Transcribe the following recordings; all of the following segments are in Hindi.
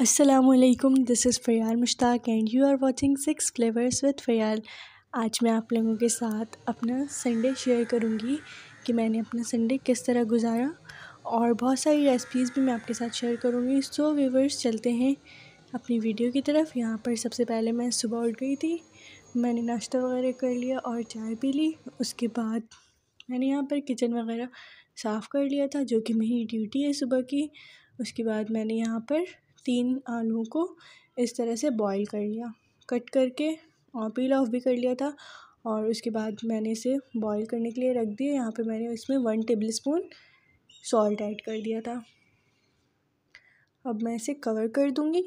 Aslam this is Fayal Mushtaq and you are watching six flavours with Fayal आज मैं आप लोगों के साथ अपना संडे शेयर करूंगी कि मैंने अपना संडे किस तरह गुजारा और बहुत सारी रेसिपीज़ भी मैं आपके साथ शेयर करूंगी सो व्यूवर्स चलते हैं अपनी वीडियो की तरफ यहाँ पर सबसे पहले मैं सुबह उठ गई थी मैंने नाश्ता वगैरह कर लिया और चाय पी ली उसके बाद मैंने यहाँ पर किचन वगैरह साफ़ कर लिया था जो कि मेरी ड्यूटी है सुबह की उसके बाद मैंने यहाँ पर तीन आलू को इस तरह से बॉईल कर लिया कट करके और पील ऑफ भी कर लिया था और उसके बाद मैंने इसे बॉईल करने के लिए रख दिया यहाँ पे मैंने इसमें one tablespoon salt add कर दिया था अब मैं इसे कवर कर दूँगी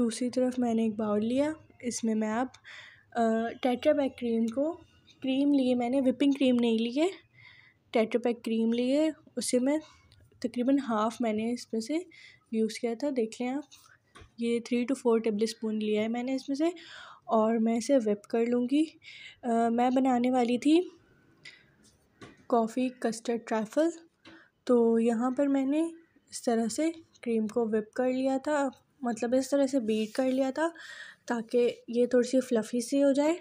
दूसरी तरफ मैंने एक बाउल लिया इसमें मैं आप टैट्रा बैक क्रीम को क्रीम लिए मैंने विपिंग क्रीम नहीं ली है टेट्रा पैक क्रीम ली है उसे मैं तकरीबन हाफ़ मैंने इसमें से यूज़ किया था देख लें आप ये three two four tablespoon लिया है मैंने इसमें से और मैं इसे विप कर लूँगी मैं बनाने वाली थी कॉफ़ी कस्टर्ड ट्रैफल तो यहाँ पर मैंने इस तरह से क्रीम को विप कर लिया था मतलब इस तरह से बीट कर लिया था ताकि ये थोड़ी सी फ्लफ़ी सी हो जाए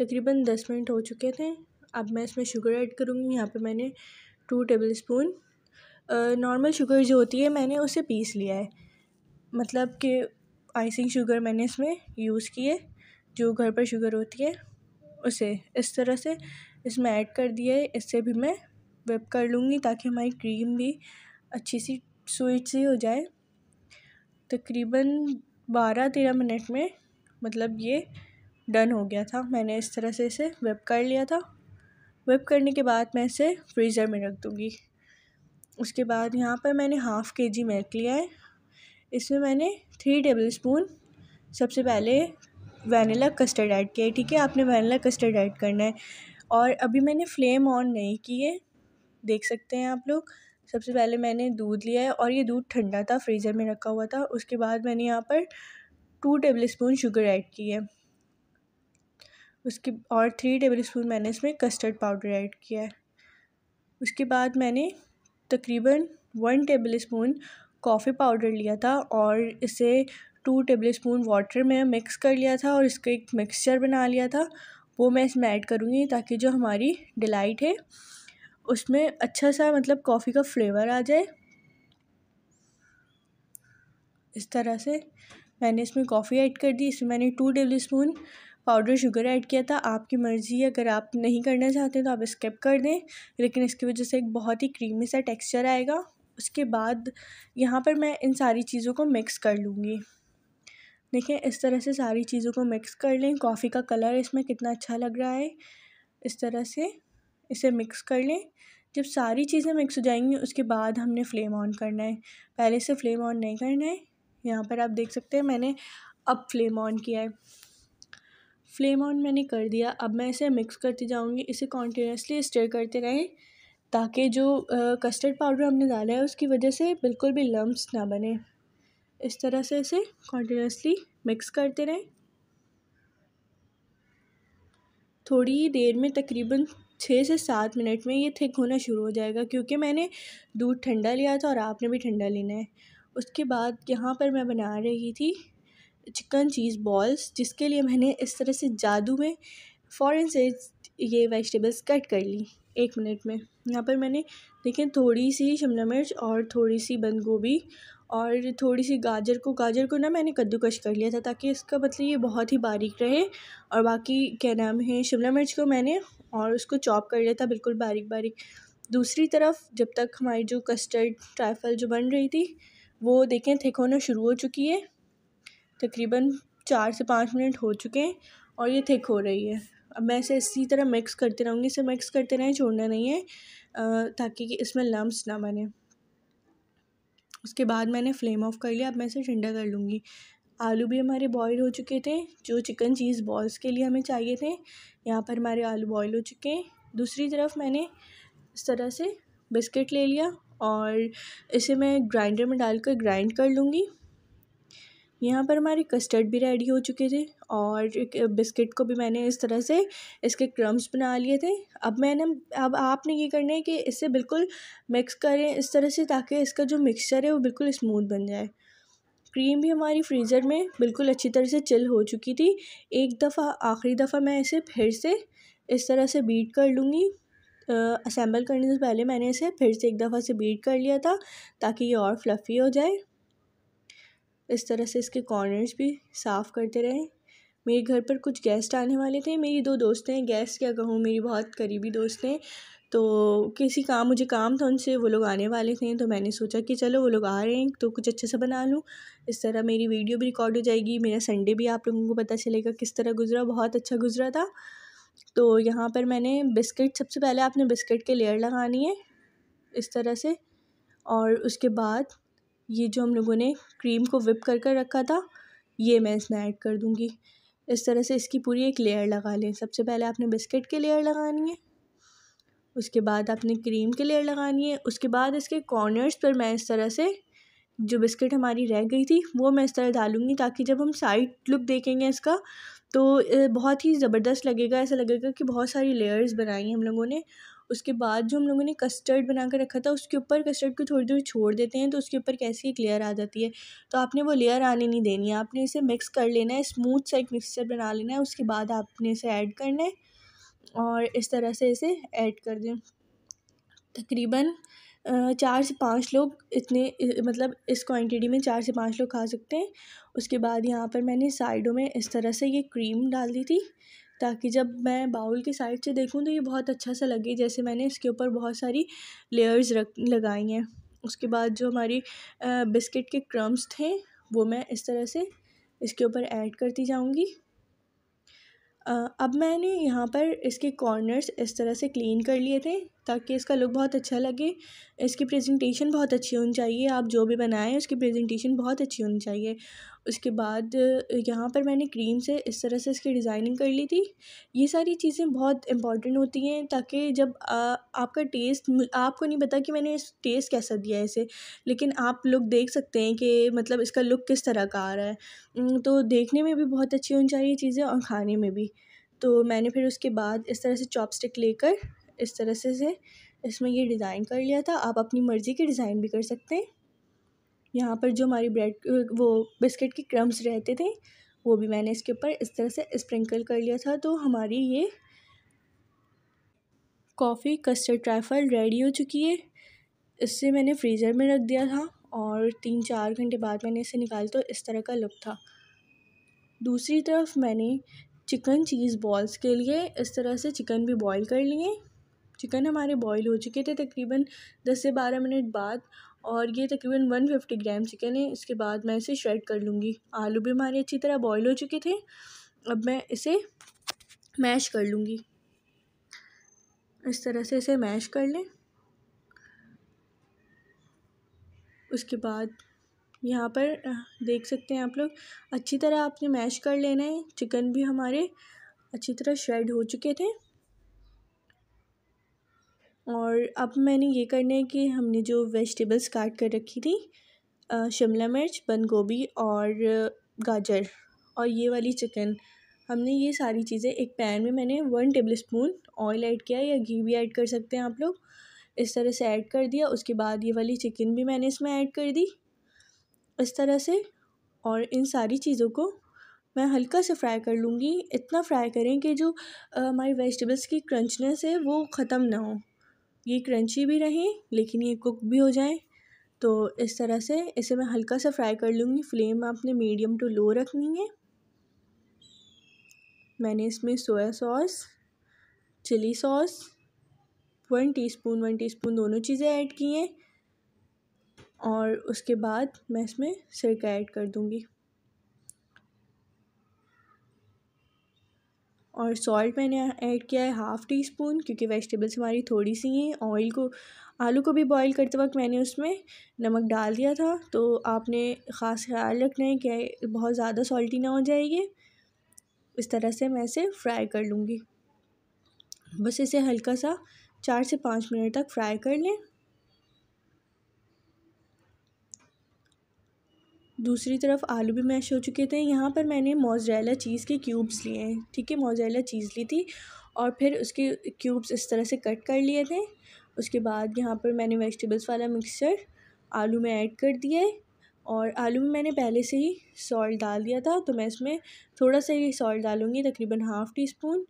तकरीबन दस मिनट हो चुके थे अब मैं इसमें शुगर ऐड करूँगी यहाँ पे मैंने two tablespoon normal sugar जो होती है मैंने उसे पीस लिया है मतलब कि आइसिंग शुगर मैंने इसमें यूज़ की है जो घर पर शुगर होती है उसे इस तरह से इसमें ऐड कर दिया है इससे भी मैं वेप कर लूँगी ताकि हमारी क्रीम भी अच्छी सी स्वीट सी हो जाए तकरीबन बारह तेरह मिनट में मतलब ये डन हो गया था मैंने इस तरह से इसे वेप कर लिया था व्हिप करने के बाद मैं इसे फ्रीज़र में रख दूँगी उसके बाद यहाँ पर मैंने हाफ़ के जी मिल्क लिया है इसमें मैंने थ्री टेबल स्पून सबसे पहले वनीला कस्टर्ड ऐड किया है ठीक है आपने वनीला कस्टर्ड ऐड करना है और अभी मैंने फ्लेम ऑन नहीं की है देख सकते हैं आप लोग सबसे पहले मैंने दूध लिया है और ये दूध ठंडा था फ्रीज़र में रखा हुआ था उसके बाद मैंने यहाँ पर two tablespoon sugar add की है उसके और थ्री टेबल स्पून मैंने इसमें कस्टर्ड पाउडर ऐड किया है उसके बाद मैंने तकरीबन one tablespoon coffee powder लिया था और इसे टू टेबल स्पून वाटर में मिक्स कर लिया था और इसका एक मिक्सचर बना लिया था वो मैं इसमें ऐड करूँगी ताकि जो हमारी डिलाइट है उसमें अच्छा सा मतलब कॉफ़ी का फ्लेवर आ जाए इस तरह से मैंने इसमें कॉफ़ी ऐड कर दी इसमें मैंने two tablespoon powder sugar add किया था आपकी मर्ज़ी है अगर आप नहीं करना चाहते तो आप स्किप कर दें लेकिन इसकी वजह से एक बहुत ही क्रीमी सा टेक्सचर आएगा उसके बाद यहाँ पर मैं इन सारी चीज़ों को मिक्स कर लूँगी देखें इस तरह से सारी चीज़ों को मिक्स कर लें कॉफ़ी का कलर इसमें कितना अच्छा लग रहा है इस तरह से इसे मिक्स कर लें जब सारी चीज़ें मिक्स हो जाएंगी उसके बाद हमने फ्लेम ऑन करना है पहले से फ्लेम ऑन नहीं करना है यहाँ पर आप देख सकते हैं मैंने अब फ्लेम ऑन किया है फ्लेम ऑन मैंने कर दिया अब मैं इसे मिक्स करती जाऊँगी इसे कॉन्टीन्यूसली स्टेयर करते रहें ताकि जो कस्टर्ड पाउडर हमने डाला है उसकी वजह से बिल्कुल भी लम्ब ना बने इस तरह से इसे कॉन्टीन्यूसली मिक्स करते रहें थोड़ी ही देर में तकरीबन छः से सात मिनट में ये थिक होना शुरू हो जाएगा क्योंकि मैंने दूध ठंडा लिया था और आपने भी ठंडा लेना है उसके बाद यहाँ पर मैं बना रही थी चिकन चीज़ बॉल्स जिसके लिए मैंने इस तरह से जादू में फ़ौरन से ये वेजिटेबल्स कट कर ली एक मिनट में यहाँ पर मैंने देखें थोड़ी सी शिमला मिर्च और थोड़ी सी बंद गोभी और थोड़ी सी गाजर को गाजर को ना मैंने कद्दूकश कर लिया था ताकि इसका मतलब ये बहुत ही बारीक रहे और बाकी क्या नाम है शिमला मिर्च को मैंने और उसको चॉप कर लिया था बिल्कुल बारीक बारीक दूसरी तरफ जब तक हमारी जो कस्टर्ड ट्राइफल जो बन रही थी वो देखें थिक होना शुरू हो चुकी है तकरीबन चार से पाँच मिनट हो चुके हैं और ये थिक हो रही है अब मैं इसे इसी तरह मिक्स करते रहूँगी इसे मिक्स करते रहें छोड़ना नहीं है ताकि कि इसमें लम्स ना बने उसके बाद मैंने फ्लेम ऑफ कर लिया अब मैं इसे ठंडा कर लूँगी आलू भी हमारे बॉईल हो चुके थे जो चिकन चीज़ बॉल्स के लिए हमें चाहिए थे यहाँ पर हमारे आलू बॉईल हो चुके हैं दूसरी तरफ मैंने इस तरह से बिस्किट ले लिया और इसे मैं ग्राइंडर में डालकर ग्राइंड कर लूँगी यहाँ पर हमारे कस्टर्ड भी रेडी हो चुके थे और बिस्किट को भी मैंने इस तरह से इसके क्रम्स बना लिए थे अब मैंने अब आपने ये करना है कि इसे बिल्कुल मिक्स करें इस तरह से ताकि इसका जो मिक्सचर है वो बिल्कुल स्मूथ बन जाए क्रीम भी हमारी फ्रीज़र में बिल्कुल अच्छी तरह से चिल हो चुकी थी एक दफ़ा आखिरी दफ़ा मैं इसे फिर से इस तरह से बीट कर लूँगी असेंबल करने से पहले मैंने इसे फिर से एक दफ़ा से बीट कर लिया था ताकि ये और फ्लफ़ी हो जाए इस तरह से इसके कॉर्नर्स भी साफ़ करते रहे मेरे घर पर कुछ गेस्ट आने वाले थे मेरी दो दोस्त हैं गेस्ट क्या कहूँ मेरी बहुत करीबी दोस्त हैं तो किसी काम मुझे काम था उनसे वो लोग आने वाले थे तो मैंने सोचा कि चलो वो लोग आ रहे हैं तो कुछ अच्छे से बना लूँ इस तरह मेरी वीडियो भी रिकॉर्ड हो जाएगी मेरा संडे भी आप लोगों को पता चलेगा किस तरह गुजरा बहुत अच्छा गुजरा था तो यहाँ पर मैंने बिस्किट सबसे पहले आपने बिस्किट के लेयर लगानी है इस तरह से और उसके बाद ये जो हम लोगों ने क्रीम को विप कर कर रखा था ये मैं इसमें ऐड कर दूँगी इस तरह से इसकी पूरी एक लेयर लगा लें सबसे पहले आपने बिस्किट की लेयर लगानी है उसके बाद आपने क्रीम की लेयर लगानी है उसके बाद इसके कॉर्नर्स पर मैं इस तरह से जो बिस्किट हमारी रह गई थी वो मैं इस तरह डालूंगी ताकि जब हम साइड लुक देखेंगे इसका तो बहुत ही ज़बरदस्त लगेगा ऐसा लगेगा कि बहुत सारी लेयर्स बनाई हैं हम लोगों ने उसके बाद जो हम लोगों ने कस्टर्ड बना कर रखा था उसके ऊपर कस्टर्ड को थोड़ी देर छोड़ देते हैं तो उसके ऊपर कैसे एक लेयर आ जाती है तो आपने वो लेयर आने नहीं देनी है आपने इसे मिक्स कर लेना है स्मूथ सा एक मिक्सचर बना लेना है उसके बाद आपने इसे ऐड करना है और इस तरह से इसे ऐड कर दें तकरीबन चार से पाँच लोग इतने मतलब इस क्वांटिटी में चार से पाँच लोग खा सकते हैं उसके बाद यहाँ पर मैंने साइडों में इस तरह से ये क्रीम डाल दी थी ताकि जब मैं बाउल के साइड से देखूँ तो ये बहुत अच्छा सा लगे जैसे मैंने इसके ऊपर बहुत सारी लेयर्स रख लगाई हैं उसके बाद जो हमारी बिस्किट के क्रम्स थे वो मैं इस तरह से इसके ऊपर ऐड करती जाऊँगी अब मैंने यहाँ पर इसके कॉर्नर्स इस तरह से क्लीन कर लिए थे ताकि इसका लुक बहुत अच्छा लगे इसकी प्रेजेंटेशन बहुत अच्छी होनी चाहिए आप जो भी बनाएं उसकी प्रेजेंटेशन बहुत अच्छी होनी चाहिए उसके बाद यहाँ पर मैंने क्रीम से इस तरह से इसकी डिज़ाइनिंग कर ली थी ये सारी चीज़ें बहुत इंपॉर्टेंट होती हैं ताकि जब आ, आपका टेस्ट आपको नहीं पता कि मैंने इस टेस्ट कैसा दिया है इसे लेकिन आप लुक देख सकते हैं कि मतलब इसका लुक किस तरह का आ रहा है तो देखने में भी बहुत अच्छी होनी चाहिए चीज़ें और खाने में भी तो मैंने फिर उसके बाद इस तरह से चॉपस्टिक लेकर इस तरह से से इसमें ये डिज़ाइन कर लिया था आप अपनी मर्ज़ी के डिज़ाइन भी कर सकते हैं यहाँ पर जो हमारी ब्रेड वो बिस्किट के क्रम्स रहते थे वो भी मैंने इसके ऊपर इस तरह से स्प्रिंकल कर लिया था तो हमारी ये कॉफ़ी कस्टर्ड ट्राइफल रेडी हो चुकी है इससे मैंने फ्रीज़र में रख दिया था और तीन चार घंटे बाद मैंने इसे निकाल तो इस तरह का लुक था दूसरी तरफ मैंने चिकन चीज़ बॉल्स के लिए इस तरह से चिकन भी बॉईल कर लिए चिकन हमारे बॉईल हो चुके थे तकरीबन दस से बारह मिनट बाद और ये तकरीबन वन फिफ्टी ग्राम चिकन है इसके बाद मैं इसे श्रेड कर लूँगी आलू भी हमारे अच्छी तरह बॉईल हो चुके थे अब मैं इसे मैश कर लूँगी इस तरह से इसे मैश कर लें उसके बाद यहाँ पर देख सकते हैं आप लोग अच्छी तरह आपने मैश कर लेना है चिकन भी हमारे अच्छी तरह श्रेड हो चुके थे और अब मैंने ये करना है कि हमने जो वेजिटेबल्स काट कर रखी थी शिमला मिर्च बंद गोभी और गाजर और ये वाली चिकन हमने ये सारी चीज़ें एक पैन में मैंने one tablespoon oil add किया या घी भी ऐड कर सकते हैं आप लोग इस तरह से ऐड कर दिया उसके बाद ये वाली चिकन भी मैंने इसमें ऐड कर दी इस तरह से और इन सारी चीज़ों को मैं हल्का से फ्राई कर लूँगी इतना फ्राई करें कि जो हमारी वेजिटेबल्स की क्रंचनेस है वो ख़त्म ना हो ये क्रंची भी रहें लेकिन ये कुक भी हो जाए तो इस तरह से इसे मैं हल्का सा फ्राई कर लूँगी फ्लेम आपने मीडियम टू लो रखनी है मैंने इसमें soya sauce chilli sauce one teaspoon one teaspoon दोनों चीज़ें ऐड की हैं और उसके बाद मैं इसमें सिरका ऐड कर दूँगी और सॉल्ट मैंने ऐड किया है हाफ़ टी स्पून क्योंकि वेजिटेबल्स हमारी थोड़ी सी हैं ऑयल को आलू को भी बॉईल करते वक्त मैंने उसमें नमक डाल दिया था तो आपने ख़ास ख्याल रखना है कि बहुत ज़्यादा सॉल्टी ना हो जाएगी इस तरह से मैं इसे फ्राई कर लूँगी बस इसे हल्का सा चार से पाँच मिनट तक फ्राई कर लें दूसरी तरफ आलू भी मैश हो चुके थे यहाँ पर मैंने मोज़रेला चीज़ के क्यूब्स लिए हैं ठीक है मोज़रेला चीज़ ली थी और फिर उसके क्यूब्स इस तरह से कट कर लिए थे उसके बाद यहाँ पर मैंने वेजिटेबल्स वाला मिक्सचर आलू में ऐड कर दिया है और आलू में मैंने पहले से ही सॉल्ट डाल दिया था तो मैं इसमें थोड़ा सा ही सॉल्ट डालूँगी तकरीबन हाफ़ टी स्पून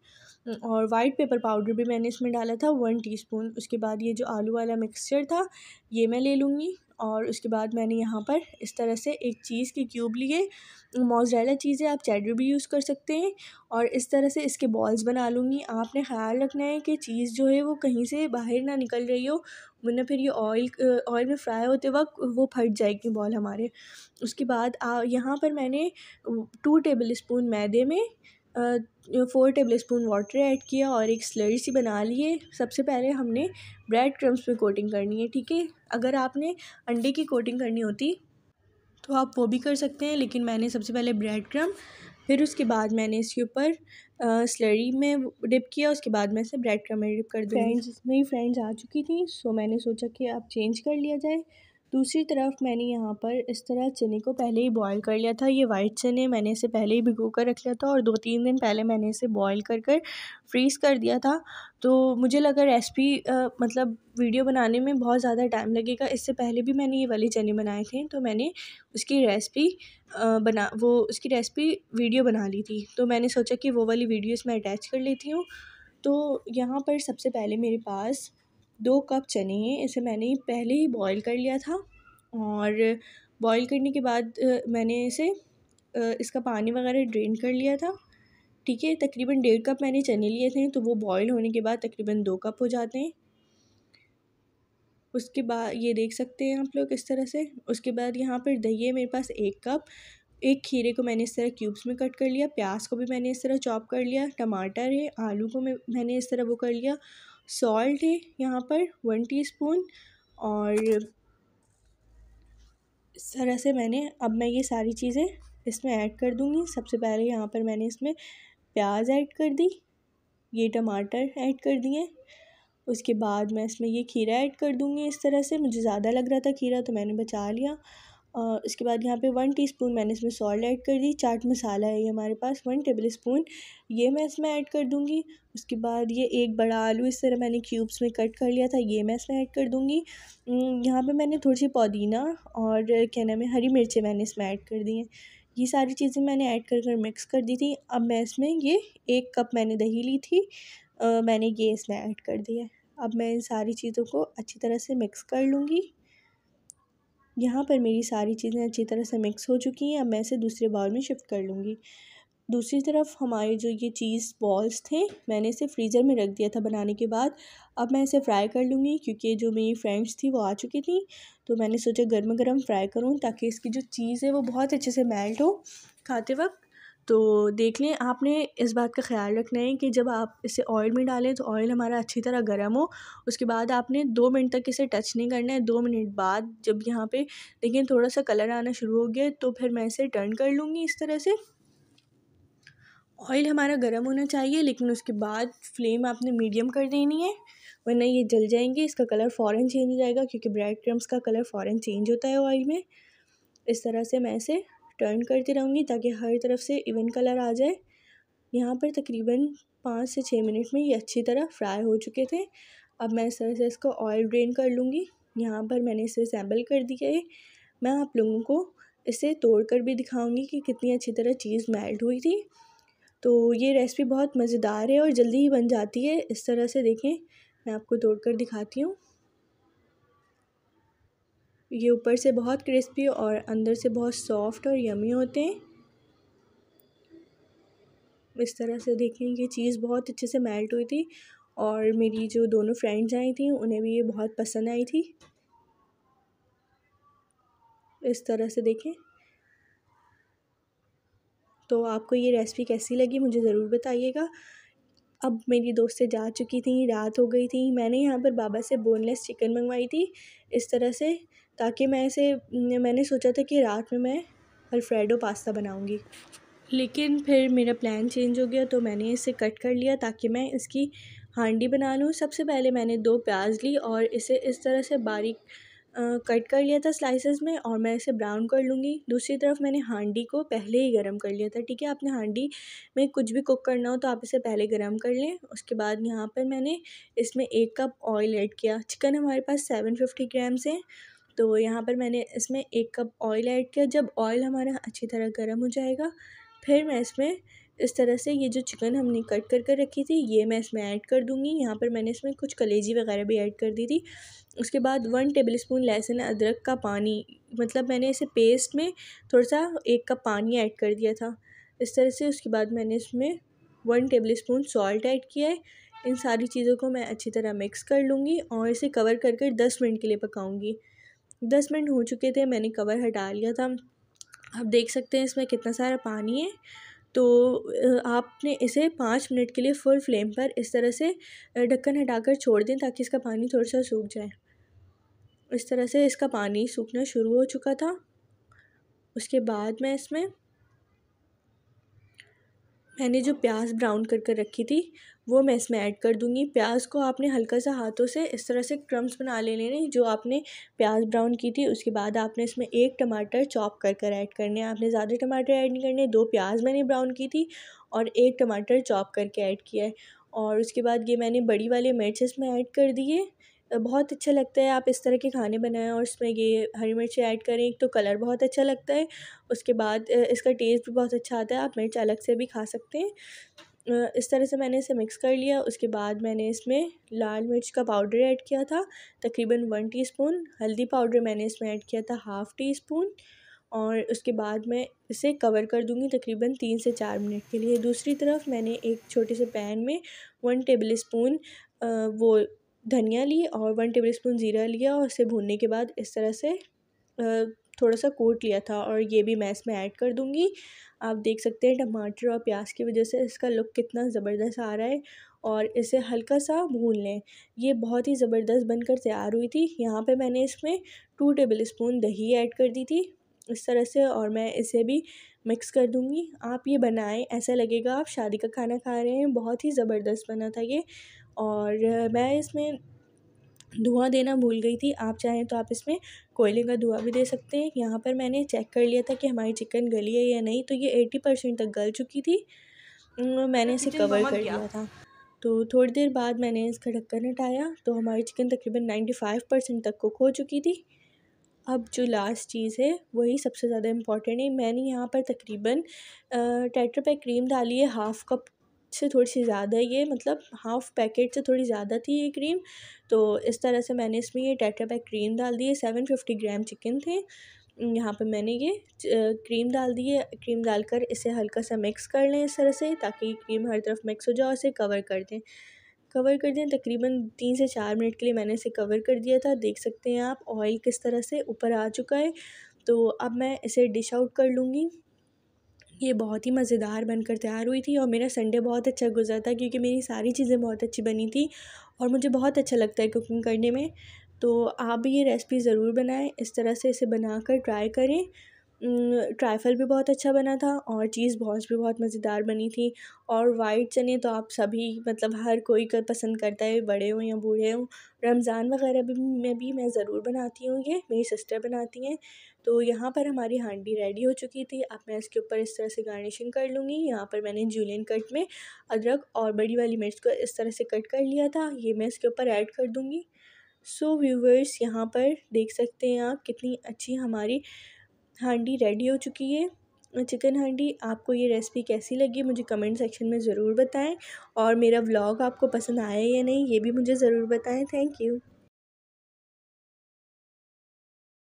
और वाइट पेपर पाउडर भी मैंने इसमें डाला था वन टीस्पून उसके बाद ये जो आलू वाला मिक्सचर था ये मैं ले लूँगी और उसके बाद मैंने यहाँ पर इस तरह से एक चीज़ के क्यूब लिए मोज़रेला चीज़ है आप चैडर भी यूज़ कर सकते हैं और इस तरह से इसके बॉल्स बना लूँगी आपने ख्याल रखना है कि चीज़ जो है वो कहीं से बाहर ना निकल रही हो वरना फिर ये ऑयल ऑयल में फ्राई होते वक्त वो फट जाएगी बॉल हमारे उसके बाद यहाँ पर मैंने टू टेबल स्पून मैदे में four tablespoon water add किया और एक स्लरी सी बना लिए सबसे पहले हमने ब्रेड क्रम्स में कोटिंग करनी है ठीक है अगर आपने अंडे की कोटिंग करनी होती तो आप वो भी कर सकते हैं लेकिन मैंने सबसे पहले ब्रेड क्रम फिर उसके बाद मैंने इसके ऊपर स्लरी में डिप किया उसके बाद मैं इसे ब्रेड क्रम में डिप कर दूँ फ्रेंड्स मेरी फ्रेंड्स आ चुकी थी सो मैंने सोचा कि आप चेंज कर लिया जाए दूसरी तरफ मैंने यहाँ पर इस तरह चने को पहले ही बॉईल कर लिया था ये वाइट चने मैंने इसे पहले ही भिगो कर रख लिया था और दो तीन दिन पहले मैंने इसे बॉईल कर कर फ्रीज़ कर दिया था तो मुझे लगा रेसिपी मतलब वीडियो बनाने में बहुत ज़्यादा टाइम लगेगा इससे पहले भी मैंने ये वाले चने बनाए थे तो मैंने उसकी रेसिपी बना वो उसकी रेसिपी वीडियो बना ली थी तो मैंने सोचा कि वो वाली वीडियो इसमें अटैच कर लेती हूँ तो यहाँ पर सबसे पहले मेरे पास दो कप चने हैं इसे मैंने पहले ही बॉईल कर लिया था और बॉईल करने के बाद मैंने इसे इसका पानी वगैरह ड्रेन कर लिया था ठीक है तकरीबन डेढ़ कप मैंने चने लिए थे तो वो बॉईल होने के बाद तकरीबन दो कप हो जाते हैं उसके बाद ये देख सकते हैं आप लोग इस तरह से उसके बाद यहाँ पर दही है मेरे पास एक कप एक खीरे को मैंने इस तरह क्यूब्स में कट कर लिया प्याज को भी मैंने इस तरह चॉप कर लिया टमाटर है आलू को मैं मैंने इस तरह वो कर लिया सॉल्ट है यहाँ पर वन टीस्पून और इस तरह से मैंने अब मैं ये सारी चीज़ें इसमें ऐड कर दूँगी सबसे पहले यहाँ पर मैंने इसमें प्याज ऐड कर दी ये टमाटर ऐड कर दिए उसके बाद मैं इसमें ये खीरा ऐड कर दूँगी इस तरह से मुझे ज़्यादा लग रहा था खीरा तो मैंने बचा लिया और इसके बाद यहाँ पे वन टीस्पून मैंने इसमें सॉल्ट ऐड कर दी चाट मसाला है ये हमारे पास वन टेबल स्पून ये मैं इसमें ऐड कर दूँगी उसके बाद ये एक बड़ा आलू इस तरह मैंने क्यूब्स में कट कर लिया था ये मैं इसमें ऐड कर दूँगी यहाँ पे मैंने थोड़ी सी पुदीना और क्या नाम है हरी मिर्चें मैंने इसमें ऐड कर दी हैं ये सारी चीज़ें मैंने ऐड कर कर मिक्स कर दी थी अब मैं इसमें ये एक कप मैंने दही ली थी मैंने ये इसमें ऐड कर दी है अब मैं इन सारी चीज़ों को अच्छी तरह से मिक्स कर लूँगी यहाँ पर मेरी सारी चीज़ें अच्छी तरह से मिक्स हो चुकी हैं अब मैं इसे दूसरे बाउल में शिफ्ट कर लूँगी दूसरी तरफ हमारे जो ये चीज़ बॉल्स थे मैंने इसे फ्रीज़र में रख दिया था बनाने के बाद अब मैं इसे फ्राई कर लूँगी क्योंकि जो मेरी फ्रेंड्स थी वो आ चुकी थी तो मैंने सोचा गर्म गर्म फ्राई करूँ ताकि इसकी जो चीज़ है वो बहुत अच्छे से मेल्ट हो खाते वक्त तो देख लें आपने इस बात का ख्याल रखना है कि जब आप इसे ऑयल में डालें तो ऑयल हमारा अच्छी तरह गर्म हो उसके बाद आपने दो मिनट तक इसे टच नहीं करना है दो मिनट बाद जब यहाँ पे देखें थोड़ा सा कलर आना शुरू हो गया तो फिर मैं इसे टर्न कर लूँगी इस तरह से ऑयल हमारा गर्म होना चाहिए लेकिन उसके बाद फ्लेम आपने मीडियम कर देनी है वरना ये जल जाएंगे इसका कलर फ़ौरन चेंज हो जाएगा क्योंकि ब्रेड क्रम्स का कलर फ़ौरन चेंज होता है ऑयल में इस तरह से मैं इसे टर्न करती रहूँगी ताकि हर तरफ से इवन कलर आ जाए यहाँ पर तकरीबन पाँच से छः मिनट में ये अच्छी तरह फ्राई हो चुके थे अब मैं इस तरह से इसको ऑयल ड्रेन कर लूँगी यहाँ पर मैंने इसे सैम्पल कर दिया है मैं आप लोगों को इसे तोड़ कर भी दिखाऊँगी कि कितनी अच्छी तरह चीज़ मेल्ट हुई थी तो ये रेसिपी बहुत मज़ेदार है और जल्दी ही बन जाती है इस तरह से देखें मैं आपको तोड़ कर दिखाती हूँ ये ऊपर से बहुत क्रिस्पी और अंदर से बहुत सॉफ्ट और यमी होते हैं इस तरह से देखें ये चीज़ बहुत अच्छे से मेल्ट हुई थी और मेरी जो दोनों फ्रेंड्स आई थी उन्हें भी ये बहुत पसंद आई थी इस तरह से देखें तो आपको ये रेसिपी कैसी लगी मुझे ज़रूर बताइएगा अब मेरी दोस्तें जा चुकी थी रात हो गई थी मैंने यहाँ पर बाबा से बोनलेस चिकन मंगवाई थी इस तरह से ताकि मैं इसे मैंने सोचा था कि रात में मैं अल्फ्रेडो पास्ता बनाऊँगी लेकिन फिर मेरा प्लान चेंज हो गया तो मैंने इसे कट कर लिया ताकि मैं इसकी हांडी बना लूँ सबसे पहले मैंने दो प्याज ली और इसे इस तरह से बारीक कट कर लिया था स्लाइसेस में और मैं इसे ब्राउन कर लूँगी दूसरी तरफ मैंने हांडी को पहले ही गरम कर लिया था ठीक है आपने हांडी में कुछ भी कुक करना हो तो आप इसे पहले गरम कर लें उसके बाद यहाँ पर मैंने इसमें एक कप ऑयल ऐड किया चिकन हमारे पास सेवन फिफ्टी ग्राम्स हैं तो यहाँ पर मैंने इसमें एक कप ऑयल ऐड किया जब ऑयल हमारा अच्छी तरह गर्म हो जाएगा फिर मैं इसमें इस तरह से ये जो चिकन हमने कट कर कर रखी थी ये मैं इसमें ऐड कर दूँगी यहाँ पर मैंने इसमें कुछ कलेजी वगैरह भी ऐड कर दी थी उसके बाद वन टेबल स्पून लहसुन अदरक का पानी मतलब मैंने इसे पेस्ट में थोड़ा सा एक कप पानी ऐड कर दिया था इस तरह से उसके बाद मैंने इसमें one tablespoon salt add किया है इन सारी चीज़ों को मैं अच्छी तरह मिक्स कर लूँगी और इसे कवर कर कर दस मिनट के लिए पकाऊँगी दस मिनट हो चुके थे मैंने कवर हटा लिया था आप देख सकते हैं इसमें कितना सारा पानी है तो आपने इसे पाँच मिनट के लिए फुल फ्लेम पर इस तरह से ढक्कन हटाकर छोड़ दें ताकि इसका पानी थोड़ा सा सूख जाए इस तरह से इसका पानी सूखना शुरू हो चुका था उसके बाद मैं इसमें मैंने जो प्याज़ ब्राउन कर कर रखी थी वो मैं इसमें ऐड कर दूँगी प्याज़ को आपने हल्का सा हाथों से इस तरह से क्रम्स बना लेने हैं जो आपने प्याज़ ब्राउन की थी उसके बाद आपने इसमें एक टमाटर चॉप कर कर ऐड करने हैं आपने ज़्यादा टमाटर ऐड नहीं करने दो प्याज़ मैंने ब्राउन की थी और एक टमाटर चॉप करके ऐड किया है और उसके बाद ये मैंने बड़ी वाले मिर्च इसमें ऐड कर दिए बहुत अच्छा लगता है आप इस तरह के खाने बनाएं और उसमें ये हरी मिर्च ऐड करें एक तो कलर बहुत अच्छा लगता है उसके बाद इसका टेस्ट भी बहुत अच्छा आता है आप मिर्च अलग से भी खा सकते हैं इस तरह से मैंने इसे मिक्स कर लिया उसके बाद मैंने इसमें लाल मिर्च का पाउडर ऐड किया था तकरीबन वन टीस्पून हल्दी पाउडर मैंने इसमें ऐड किया था हाफ़ टी स्पून और उसके बाद मैं इसे कवर कर दूंगी तकरीबन तीन से चार मिनट के लिए दूसरी तरफ मैंने एक छोटे से पैन में वन टेबल स्पून वो धनिया ली और वन टेबल स्पून ज़ीरा लिया और इसे भूनने के बाद इस तरह से थोड़ा सा कोट लिया था और ये भी मैं इसमें ऐड कर दूँगी आप देख सकते हैं टमाटर और प्याज की वजह से इसका लुक कितना ज़बरदस्त आ रहा है और इसे हल्का सा भून लें ये बहुत ही ज़बरदस्त बनकर तैयार हुई थी यहाँ पे मैंने इसमें टू टेबल स्पून दही ऐड कर दी थी इस तरह से और मैं इसे भी मिक्स कर दूँगी आप ये बनाएं ऐसा लगेगा आप शादी का खाना खा रहे हैं बहुत ही ज़बरदस्त बना था ये और मैं इसमें धुआँ देना भूल गई थी आप चाहें तो आप इसमें कोयले का धुआँ भी दे सकते हैं यहाँ पर मैंने चेक कर लिया था कि हमारी चिकन गली है या नहीं तो ये एटी परसेंट तक गल चुकी थी मैंने इसे कवर कर लिया था तो थोड़ी देर बाद मैंने इसका ढक्कन हटाया तो हमारी चिकन तकरीबन नाइन्टी फाइव परसेंट तक कुक हो चुकी थी अब जो लास्ट चीज़ है वही सबसे ज़्यादा इम्पॉर्टेंट है मैंने यहाँ पर तकरीबन टैटर पैक क्रीम डाली है हाफ़ कप से थोड़ी सी ज़्यादा ये मतलब हाफ़ पैकेट से थोड़ी ज़्यादा थी ये क्रीम तो इस तरह से मैंने इसमें ये टेट्रा पैक क्रीम डाल दी है सेवन फिफ्टी ग्राम चिकन थे यहाँ पे मैंने ये क्रीम डाल दी है क्रीम डालकर इसे हल्का सा मिक्स कर लें इस तरह से ताकि क्रीम हर तरफ मिक्स हो जाए और इसे कवर कर दें कवर कर दें तकरीबन तीन से चार मिनट के लिए मैंने इसे कवर कर दिया था देख सकते हैं आप ऑयल किस तरह से ऊपर आ चुका है तो अब मैं इसे डिश आउट कर लूँगी ये बहुत ही मज़ेदार बनकर तैयार हुई थी और मेरा संडे बहुत अच्छा गुज़रा था क्योंकि मेरी सारी चीज़ें बहुत अच्छी बनी थी और मुझे बहुत अच्छा लगता है कुकिंग करने में तो आप भी ये रेसिपी ज़रूर बनाएं इस तरह से इसे बनाकर ट्राई करें ट्राइफ़ल भी बहुत अच्छा बना था और चीज़ बॉल्स भी बहुत मज़ेदार बनी थी और वाइट चने तो आप सभी मतलब हर कोई का पसंद करता है बड़े हों या बूढ़े हों रमज़ान वगैरह भी में भी मैं ज़रूर बनाती हूँ ये मेरी सिस्टर बनाती हैं तो यहाँ पर हमारी हांडी रेडी हो चुकी थी अब मैं इसके ऊपर इस तरह से गार्निशिंग कर लूँगी यहाँ पर मैंने जूलियन कट में अदरक और बड़ी वाली मिर्च को इस तरह से कट कर लिया था ये मैं इसके ऊपर ऐड कर दूँगी सो व्यूवर्स यहाँ पर देख सकते हैं आप कितनी अच्छी हमारी हांडी रेडी हो चुकी है चिकन हांडी आपको ये रेसिपी कैसी लगी मुझे कमेंट सेक्शन में ज़रूर बताएं और मेरा व्लॉग आपको पसंद आया या नहीं ये भी मुझे ज़रूर बताएं थैंक यू